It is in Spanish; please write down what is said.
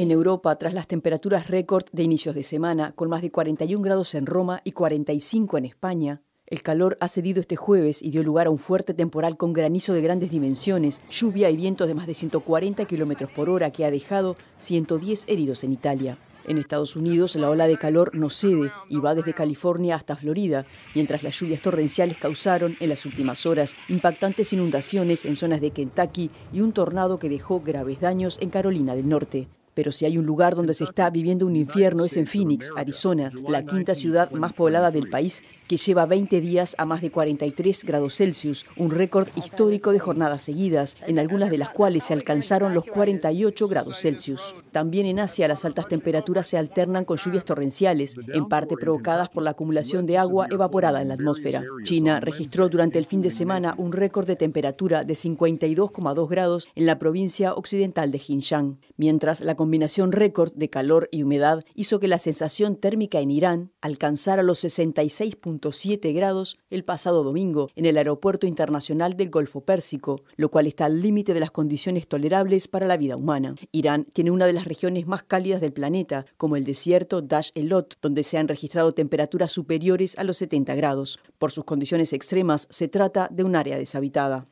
En Europa, tras las temperaturas récord de inicios de semana, con más de 41 grados en Roma y 45 en España, el calor ha cedido este jueves y dio lugar a un fuerte temporal con granizo de grandes dimensiones, lluvia y vientos de más de 140 kilómetros por hora que ha dejado 110 heridos en Italia. En Estados Unidos la ola de calor no cede y va desde California hasta Florida, mientras las lluvias torrenciales causaron en las últimas horas impactantes inundaciones en zonas de Kentucky y un tornado que dejó graves daños en Carolina del Norte. Pero si hay un lugar donde se está viviendo un infierno es en Phoenix, Arizona, la quinta ciudad más poblada del país, que lleva 20 días a más de 43 grados Celsius, un récord histórico de jornadas seguidas, en algunas de las cuales se alcanzaron los 48 grados Celsius. También en Asia las altas temperaturas se alternan con lluvias torrenciales, en parte provocadas por la acumulación de agua evaporada en la atmósfera. China registró durante el fin de semana un récord de temperatura de 52,2 grados en la provincia occidental de Xinjiang, mientras la combinación récord de calor y humedad hizo que la sensación térmica en Irán alcanzara los 66.7 grados el pasado domingo en el Aeropuerto Internacional del Golfo Pérsico, lo cual está al límite de las condiciones tolerables para la vida humana. Irán tiene una de las regiones más cálidas del planeta, como el desierto Dash Elot, donde se han registrado temperaturas superiores a los 70 grados. Por sus condiciones extremas, se trata de un área deshabitada.